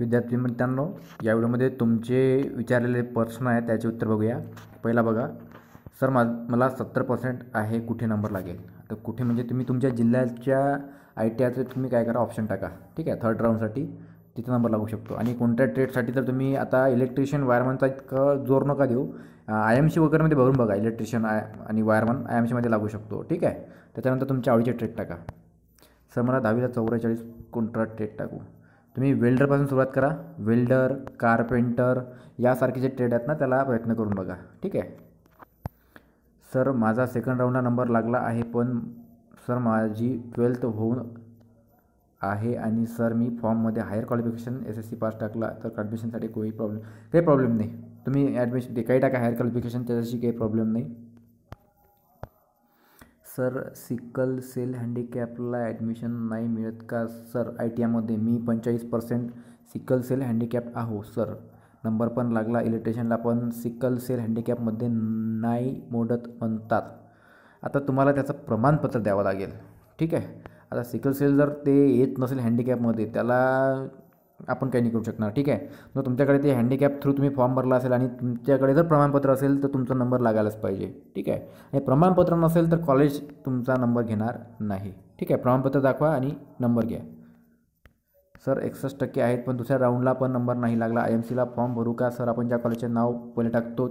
विद्यार्थी मित्रांनो या व्हिडिओमध्ये तुमचे विचारलेले प्रश्न आहेत त्याचे उत्तर बघूया पहिला बघा सर मा मला सत्तर पर्सेंट आहे कुठे नंबर लागेल तर कुठे म्हणजे तुम्ही तुमच्या जिल्ह्याच्या आय टी आयचं तुम्ही काय करा ऑप्शन टाका ठीक आहे थर्ड राऊंडसाठी तिथे नंबर लागू शकतो आणि कोणत्या ट्रेडसाठी तर तुम्ही आता इलेक्ट्रिशियन वायरमनचा इतकं जोर नका देऊ आय एम सी वगैरेमध्ये भरून बघा इलेक्ट्रिशियन आय आणि वायरमन आय एम सीमध्ये लागू शकतो ठीक आहे त्याच्यानंतर तुमच्या आवडीचे ट्रेड टाका सर मला दहावीला चौवेचाळीस कोणता ट्रेड टाकू तुम्ही वेल्डरपासून सुरुवात करा वेल्डर कारपेंटर यासारखे जे ट्रेड आहेत ना त्याला प्रयत्न करून बघा ठीक आहे सर माझा सेकंड राऊंडला नंबर लागला आहे पण सर माझी ट्वेल्थ होऊन आहे आणि सर मी फॉर्ममध्ये higher qualification S S C pass टाकला तर ॲडमिशनसाठी काही प्रॉब्लेम काही प्रॉब्लेम नाही तुम्ही ॲडमिशन काही टाका हायर क्वालिफिकेशन त्याच्याशी काही प्रॉब्लेम नाही सर सिकल सेल हँडिकॅपला ॲडमिशन नाही मिळत का सर आय टी आयमध्ये मी पंचेचाळीस पर्सेंट सिकल सेल हँडिकॅप आहो सर नंबर पण लागला इलेक्ट्रिशियनला पण सिकल सेल हँडिकॅपमध्ये नाही मोडत म्हणतात आता तुम्हाला त्याचं प्रमाणपत्र द्यावं लागेल ठीक आहे आता सिकल सेल जर ते येत नसेल हँडिकॅपमध्ये त्याला आपण काही नाही करू शकणार ठीक आहे मग तुमच्याकडे ते हँडिकॅप थ्रू तुम्ही फॉर्म भरला असेल आणि तुमच्याकडे जर प्रमाणपत्र असेल तर तुमचा नंबर लागायलाच पाहिजे ठीक आहे आणि प्रमाणपत्र नसेल तर कॉलेज तुमचा नंबर घेणार नाही ठीक आहे प्रमाणपत्र दाखवा आणि नंबर घ्या सर एकसष्ट टक्के आहेत पण दुसऱ्या राऊंडला पण नंबर नाही लागला आय एम सीला फॉर्म भरू का सर आपण ज्या कॉलेजचे नाव पहिले टाकतो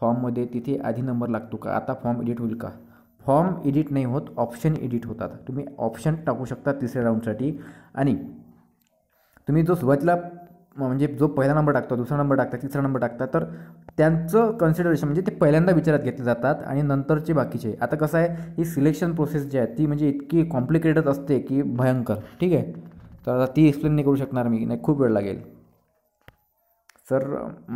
फॉर्ममध्ये तिथे आधी नंबर लागतो का आता फॉर्म एडिट होईल का फॉर्म एडिट नाही होत ऑप्शन एडिट होतात तुम्ही ऑप्शन टाकू शकता तिसऱ्या राऊंडसाठी आणि तुम्ही जो सुरुवातीला म्हणजे जो पहिला नंबर टाकता दुसरा नंबर टाकता तिसरा नंबर टाकता तर त्यांचं कन्सिडरेशन म्हणजे ते पहिल्यांदा विचारात घेतले जातात आणि नंतरचे बाकीचे आता कसं आहे ही सिलेक्शन प्रोसेस जी आहे ती म्हणजे इतकी कॉम्प्लिकेटेड असते की भयंकर ठीक आहे तर आता ती एक्सप्लेन नाही करू शकणार मी नाही खूप वेळ लागेल सर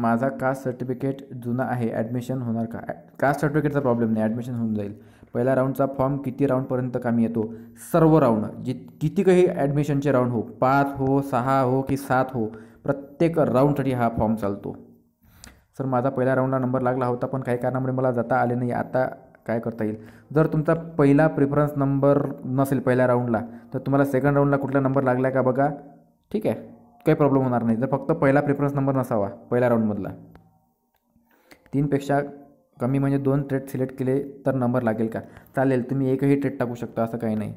माझा कास्ट सर्टिफिकेट जुना आहे ॲडमिशन होणार का कास्ट सर्टिफिकेटचा प्रॉब्लेम नाही ॲडमिशन होऊन जाईल पहिला राऊंडचा फॉर्म किती राऊंडपर्यंत कामी येतो सर्व राऊंड जित किती काही ॲडमिशनचे राऊंड हो पाच हो सहा हो की सात हो प्रत्येक राऊंडसाठी हा फॉर्म चालतो सर माझा पहिल्या राऊंडला नंबर लागला होता पण काही कारणामुळे मला जाता आले नाही आता काय करता येईल जर तुमचा पहिला प्रिफरन्स नंबर नसेल पहिल्या राऊंडला तर तुम्हाला सेकंड राऊंडला कुठला नंबर लागला का बघा ठीक आहे काही प्रॉब्लेम होणार नाही जर फक्त पहिला प्रिफरन्स नंबर नसावा पहिल्या राऊंडमधला तीनपेक्षा कमी म्हणजे दोन ट्रेड सिलेक्ट केले तर नंबर लागेल का चालेल तुम्ही एकही ट्रेड टाकू शकता असं काही नाही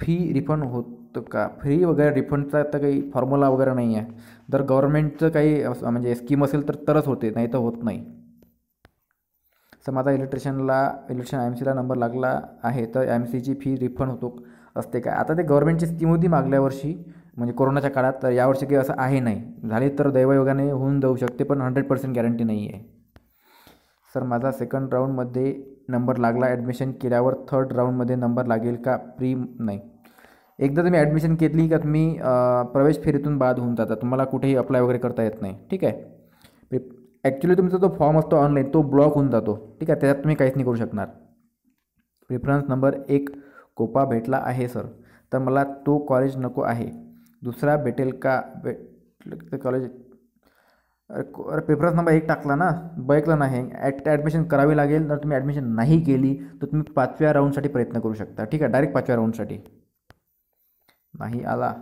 फी रिफंड होतं का फ्री वगैरे रिफंडचा आता काही फॉर्म्युला वगैरे नाही आहे जर गव्हर्नमेंटचं काही म्हणजे स्कीम असेल तर तरच होते नाही तर होत नाही तर माझा इलेक्ट्रिशियनला इलेक्ट्रिशन एम सीला नंबर लागला आहे तर एम सीची फी रिफंड होतो असते काय आता ते गव्हर्मेंटची स्कीम होती मागल्या वर्षी म्हणजे कोरोनाच्या काळात तर यावर्षी काही असं आहे नाही झाले तर दैवयोगाने होऊन जाऊ शकते पण हंड्रेड पर्सेंट गॅरंटी नाही आहे सर माझा सेकंड राऊंडमध्ये नंबर लागला ॲडमिशन केल्यावर थर्ड राऊंडमध्ये नंबर लागेल का प्री नाही एकदा तुम्ही ॲडमिशन घेतली का तुम्ही प्रवेश फेरीतून बाद होऊन जाता तुम्हाला कुठेही अप्लाय वगैरे करता येत नाही ठीक आहे ॲक्च्युली तुमचा जो फॉर्म असतो ऑनलाईन तो ब्लॉक होऊन जातो ठीक आहे त्याच्यात तुम्ही काहीच नाही करू शकणार प्रिफरन्स नंबर एक कोपा भेटला आहे सर तर मला तो कॉलेज नको आहे दुसरा भेटेल का भेट कॉलेज अरे अरे पेपरच नंबर एक टाकला ना बैकला नाही ॲट ॲडमिशन करावी लागेल जर तुम्ही ॲडमिशन नाही केली तर तुम्ही पाचव्या राऊंडसाठी प्रयत्न करू शकता ठीक आहे डायरेक्ट पाचव्या राऊंडसाठी नाही आला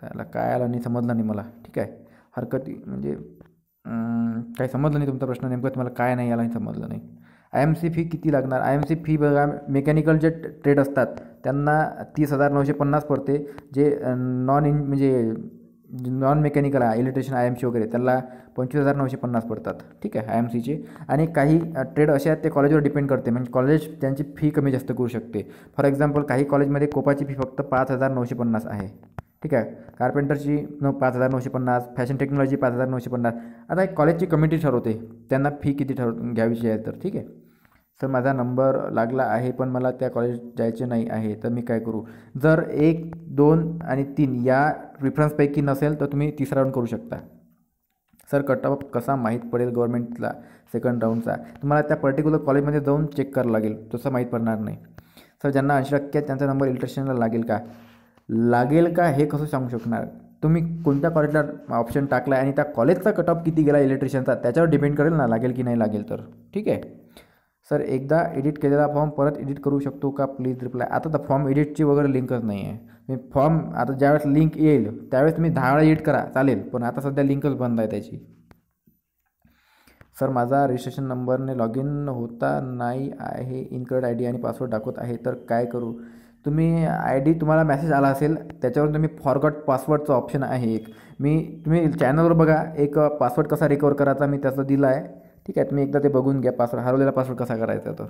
त्याला काय आला नाही समजलं नाही मला ठीक आहे हरकत म्हणजे काय समजलं नाही तुमचा प्रश्न नेमकं तुम्हाला काय नाही आला नाही समजलं नाही आय एम सी फी किती लागणार आय एम सी फी बघा मेकॅनिकल जे ट्रेड असतात त्यांना तीस हजार नऊशे पन्नास पडते जे नॉन इन म्हणजे नॉन मेकॅनिकल आहे इलेक्ट्रिशियन आय एम सी वगैरे त्याला पंचवीस हजार नऊशे पन्नास पडतात ठीक आहे आय एम सीचे आणि काही ट्रेड uh, असे आहेत ते कॉलेजवर डिपेंड करते म्हणजे कॉलेज त्यांची फी कमी जास्त करू शकते फॉर एक्झाम्पल काही कॉलेजमध्ये कोपाची फी फक्त पाच हजार नऊशे पन्नास आहे ठीक आहे कार्पेंटरची न पाच हजार नऊशे पन्नास फॅशन टेक्नॉलॉजी पाच हजार नऊशे पन्नास आता एक कॉलेजची कमिटी ठरवते त्यांना फी किती ठरव घ्यावीची आहे तर ठीक आहे तर माझा नंबर लागला आहे पण मला त्या कॉलेज जायचे नाही आहे तर मी काय करू जर एक दोन आणि तीन या रिफरन्सपैकी नसेल तर तुम्ही तिसरा राऊंड करू शकता सर कट ऑफ कसा माहीत पडेल गव्हर्मेंटला सेकंड राऊंडचा तुम्हाला त्या पर्टिक्युलर कॉलेजमध्ये जाऊन चेक करावं लागेल तसं माहीत पडणार नाही सर ज्यांना ऐंशी टक्के त्यांचा नंबर इलेक्ट्रिशियनला लागेल का लागेल का हे कसं सांगू शकणार तुम्ही कोणत्या कॉलेजला ऑप्शन टाकला आणि त्या कॉलेजचा कट ऑफ किती गेला इलेक्ट्रिशियनचा त्याच्यावर डिपेंड करेल ना लागेल की नाही लागेल तर ठीक आहे सर एकदा एडिट केलेला फॉर्म परत एडिट करू शकतो का प्लीज रिप्लाय आता तर फॉर्म एडिटची वगैरे लिंकच नाही आहे मी फॉर्म आता ज्यावेळेस लिंक येईल त्यावेळेस तुम्ही दहा वेळा एडिट करा चालेल पण आता सध्या लिंकच बंद आहे त्याची सर माझा रजिस्ट्रेशन नंबरने लॉग इन होता नाही आहे इनकरेक्ट आय डी आणि पासवर्ड दाखवत आहे तर काय करू तुम्ही आय डी तुम्हाला मेसेज आला असेल त्याच्यावरून तुम्ही फॉरगॉट पासवर्डचं ऑप्शन आहे एक मी तुम्ही चॅनलवर बघा एक पासवर्ड कसा रिकवर करायचा मी त्याचं दिला आहे ठीक आहे तुम्ही एकदा ते बघून घ्या पासवर्ड हरवलेला पासवर्ड कसा करायचा तर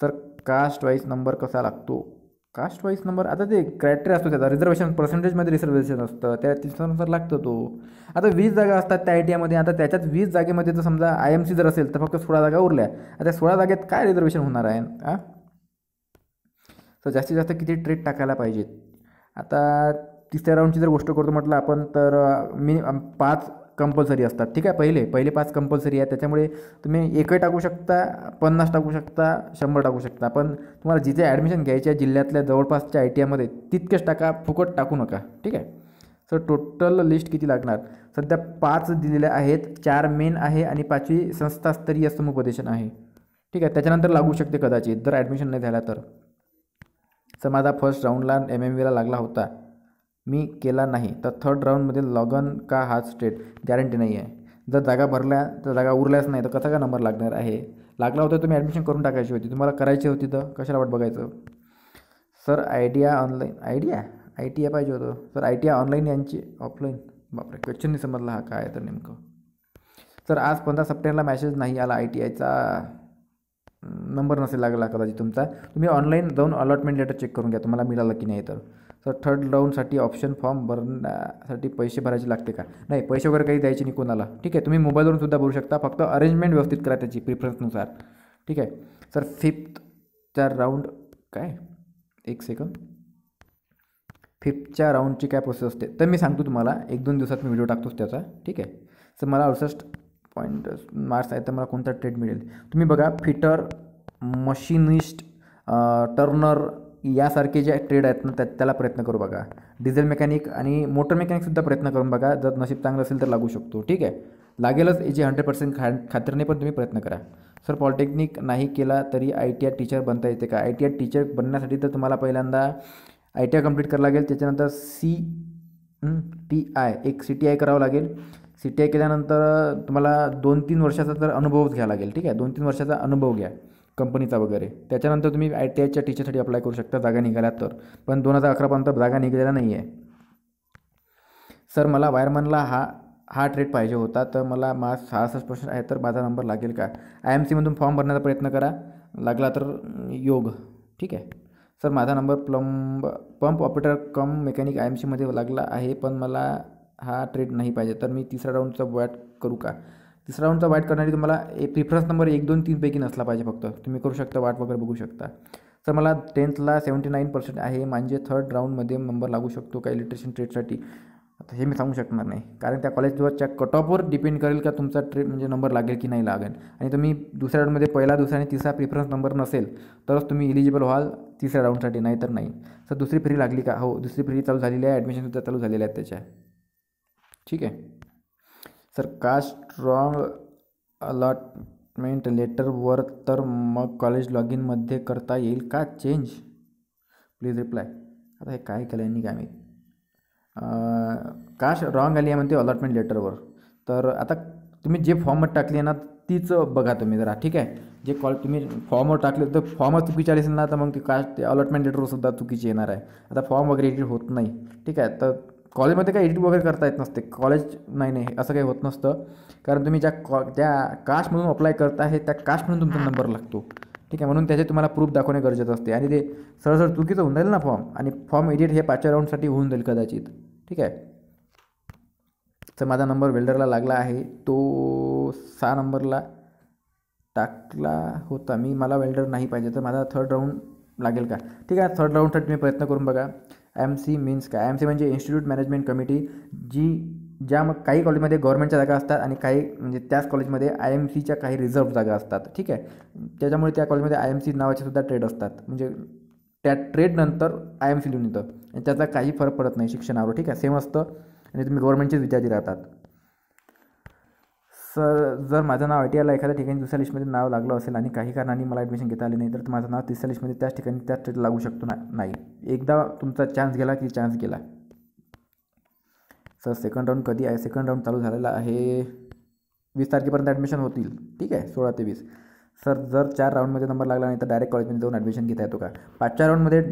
सर कास्ट वाईज नंबर कसा लागतो कास्ट वाईज नंबर आता ते क्रायटेरिया असतो त्याचा रिझर्वेशन पर्सेंटेजमध्ये रिझर्वेशन असतं त्या त्याच्यानुसार लागतो तो आता वीस जागा असतात त्या आय टी आयमध्ये आता त्याच्यात वीस जागेमध्ये जर समजा आय एम सी जर असेल तर फक्त सोळा जागा उरल्या आता सोळा जागेत काय रिझर्वेशन होणार आहे हां तर जास्तीत जास्त किती ट्रेड टाकायला पाहिजेत आता तिसऱ्या राऊंडची जर गोष्ट करतो म्हटलं आपण तर मी पाच कंपल्सरी असतात ठीक आहे पहिले पहिले पाच कंपल्सरी आहे त्याच्यामुळे तुम्ही एकही टाकू शकता पन्नास टाकू शकता शंभर टाकू शकता पण तुम्हाला जिथे ॲडमिशन घ्यायची आहे जिल्ह्यातल्या जवळपासच्या आय टी आयमध्ये तितकेच टाका फुकट टाकू नका ठीक आहे सर टोटल लिस्ट किती लागणार सध्या पाच दिलेल्या आहेत चार मेन आहे आणि पाचवी संस्थास्तरीय समुपदेशन आहे ठीक आहे त्याच्यानंतर लागू शकते कदाचित जर ॲडमिशन नाही झाला तर सर माझा फर्स्ट राऊंडला एम एम व्हीला लागला होता मी केला नाही तर थर्ड राऊंडमध्ये लॉगन का हा स्टेट गॅरंटी नाही आहे जर जागा भरल्या तर जागा उरल्याच नाही तर कसा का नंबर लागणार आहे लागला होता तुम्ही ॲडमिशन करून टाकायची होती तुम्हाला करायची होती तर कशाला वाट बघायचं sir idea online idea I T I पाहिजे होतं sir I T I online यांची ऑफलाईन बापरे क्वेश्चन नाही समजला हा काय तर नेमकं सर आज पंधरा सप्टेंबरला मॅसेज नाही आला आय टी आयचा नंबर नसेल लागला कदाचित तुमचा तुम्ही ऑनलाईन जाऊन अलॉटमेंट लेटर चेक करून घ्या तुम्हाला मिळालं की नाही तर सर थर्ड राऊंडसाठी ऑप्शन फॉर्म भरण्यासाठी पैसे भरायचे लागते का नाही पैसे वगैरे काही द्यायचे नाही कोणाला ठीक आहे तुम्ही मोबाईलवरून सुद्धा भरू शकता फक्त अरेंजमेंट व्यवस्थित करा त्याची प्रिफरन्सनुसार ठीक आहे सर फिफ्थच्या राऊंड काय एक सेकंद फिफ्थच्या राऊंडची काय प्रोसेस असते तर मी सांगतो तुम्हाला एक दोन दिवसात मी व्हिडिओ टाकतोच त्याचा ठीक आहे सर मला अडुसष्ट पॉईंट मार्क्स आहेत तर मला कोणता ट्रेड मिळेल तुम्ही बघा फिटर मशिनिस्ट टर्नर यासारखे जे ट्रेड आहेत ना त्याला प्रयत्न करू बघा डिझेल मेकॅनिक आणि मोटर मेकॅनिकसुद्धा प्रयत्न करून बघा जर नशीब चांगलं असेल तर लागू शकतो ठीक आहे लागेलच याची हंड्रेड पर्सेंट खा खात्रीने पण तुम्ही प्रयत्न करा सर पॉलिटेक्निक नाही केला तरी आय टी आय टीचर बनता येते का आय टी आय टीचर बनण्यासाठी तर तुम्हाला पहिल्यांदा आय टी आय कंप्लीट करावं लागेल त्याच्यानंतर सी टी आय एक सी टी आय करावं लागेल सी टी आय केल्यानंतर तुम्हाला दोन तीन वर्षाचा तर अनुभवच घ्यावा लागेल ठीक आहे दोन तीन वर्षाचा अनुभव घ्या कंपनीचा वगैरे त्याच्यानंतर तुम्ही आय टी आयच्या टीचरसाठी अप्लाय करू शकता जागा निघाल्या तर पण दोन हजार अकरापर्यंत जागा निघालेला नाही आहे सर मला वायरमनला हा हा ट्रेड पाहिजे होता तर मला मा सहासष्ट पर्सेंट आहे तर माझा नंबर लागेल का आय एम सीमधून फॉर्म भरण्याचा प्रयत्न करा लागला तर योग ठीक आहे सर माझा number plumb pump operator cum mechanic I M सीमध्ये लागला आहे पण मला हा ट्रेड नाही पाहिजे तर मी तिसऱ्या राऊंडचा वॅट करू का तिसरा राऊंडचा वाईट करणारी तुम्हाला ए प्रिफरन्स नंबर एक दोन तीनपैकी नसला पाहिजे फक्त तुम्ही करू शकता वाट वगैरे बघू शकता सर मला टेन्थला सेवन्टी नाईन पर्सेंट आहे म्हणजे थर्ड राऊंडमध्ये नंबर लागू शकतो का इलेक्ट्रिशियन ट्रेडसाठी आता हे मी सांगू शकणार नाही कारण त्या कॉलेजवरच्या कट ऑफवर डिपेंड करेल का तुमचा ट्रेड म्हणजे नंबर लागेल की नाही लागेल आणि तुम्ही दुसऱ्या राऊंडमध्ये पहिला दुसरा आणि तिसरा प्रिफरन्स नंबर नसेल तरच तुम्ही इलिजिबल व्हाल तिसऱ्या राऊंडसाठी नाही तर नाही सर दुसरी फ्री लागली का हो दुसरी फ्री चालू झालेली आहे ॲडमिशनसुद्धा चालू झालेल्या आहेत त्याच्या ठीक आहे कास्ट स्ट्रॉंग अलॉटमेंट लेटर तर मग कॉलेज लॉग इनमध्ये करता येईल का चेंज प्लीज रिप्लाय आता हे काय केलं यांनी काय मी काश रॉंग आली आहे म्हणते अलॉटमेंट लेटरवर तर आता तुम्ही जे फॉर्मवर टाकली आहे ना तीच बघा तुम्ही जरा ठीक आहे जे कॉल तुम्ही फॉर्मवर टाकले तर फॉर्मच चुकीचे आले असेल ना तर मग ते कास्ट ते अलॉटमेंट सुद्धा चुकीचे येणार आहे आता फॉर्म वगैरे एडिट होत नाही ठीक आहे तर कॉलेजमध्ये काय एडिट वगैरे करता येत नसते कॉलेज नाही नाही असं काही होत नसतं कारण तुम्ही ज्या कॉ ज्या कास्टमधून अप्लाय करता आहे त्या कास्ट म्हणून तुमचा नंबर लागतो ठीक आहे म्हणून त्याचे तुम्हाला प्रूफ दाखवणे गरजेचं असते आणि ते सरळ चुकीचं होऊन जाईल ना फॉर्म आणि फॉर्म एडिट हे पाचव्या राऊंडसाठी होऊन जाईल कदाचित ठीक आहे तर माझा नंबर वेल्डरला लागला आहे तो सहा नंबरला टाकला होता मी मला वेल्डर नाही पाहिजे तर माझा थर्ड राऊंड लागेल का ठीक आहे थर्ड राऊंडसाठी मी प्रयत्न करून बघा एम सी मीन्स काय एम सी म्हणजे इन्स्टिट्यूट मॅनेजमेंट कमिटी जी ज्या मग काही कॉलेजमध्ये गव्हर्मेंटच्या जागा असतात आणि काही म्हणजे त्याच कॉलेजमध्ये आय एम सीच्या काही रिझर्व जागा असतात ठीक आहे त्याच्यामुळे त्या कॉलेजमध्ये आय एम सी नावाचे सुद्धा ट्रेड असतात म्हणजे त्या ट्रेडनंतर आय एम सी लिहून येतं आणि त्याचा काही फरक पडत नाही शिक्षणावर ठीक आहे सेम असतं आणि तुम्ही गव्हर्मेंटचेच विद्यार्थी राहतात सर जर माझं नाव आय टी आयला एखाद्या ठिकाणी दुसऱ्या लिस्टमध्ये नाव लागलं असेल आणि काही कारणाने मला ॲडमिशन घेता आले नाही तर माझं नाव तिसऱ्या लिस्टमध्ये त्याच ठिकाणी त्याच लागू शकतो नाही एकदा तुमचा चान्स गेला की चान्स गेला सर सेकंड राऊंड कधी आहे सेकंड राऊंड चालू झालेला आहे वीस तारखेपर्यंत ॲडमिशन होतील ठीक आहे सोळा ते वीस सर जर चार राऊंडमध्ये नंबर लागला नाही तर डायरेक्ट कॉलेजमध्ये जाऊन ॲडमिशन घेता येतो का पाचच्या राऊंडमध्ये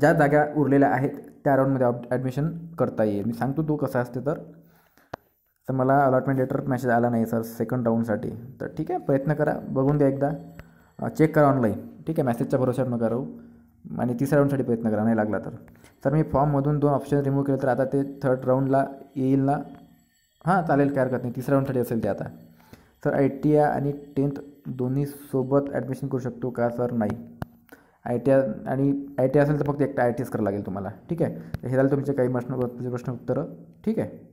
ज्या जागा उरलेल्या आहेत त्या राऊंडमध्ये ॲडमिशन करता येईल मी सांगतो तो कसं असते तर तर मला अलॉटमेंट लेटर मॅसेज आला नाही सर सेकंड राऊंडसाठी तर ठीक आहे प्रयत्न करा बघून द्या एकदा चेक करा ऑनलाईन ठीक आहे मॅसेजच्या भरोशावर नका राहू आणि तिसऱ्या राऊंडसाठी प्रयत्न करा नाही लागला तर सर मी फॉर्ममधून दोन ऑप्शन रिमूव्ह केले तर आता ते थर्ड राऊंडला येईल ना हां चालेल काय हरकत नाही तिसऱ्या राऊंडसाठी असेल ते आता सर आय टी आय आणि टेन्थ दोन्हीसोबत ॲडमिशन करू शकतो का सर नाही आय टी आय आणि आय टी आय असेल तर फक्त एकटा आय टी एस करावं लागेल तुम्हाला ठीक आहे हे झालं तुमचे काही प्रश्न प्रश्न उत्तरं ठीक आहे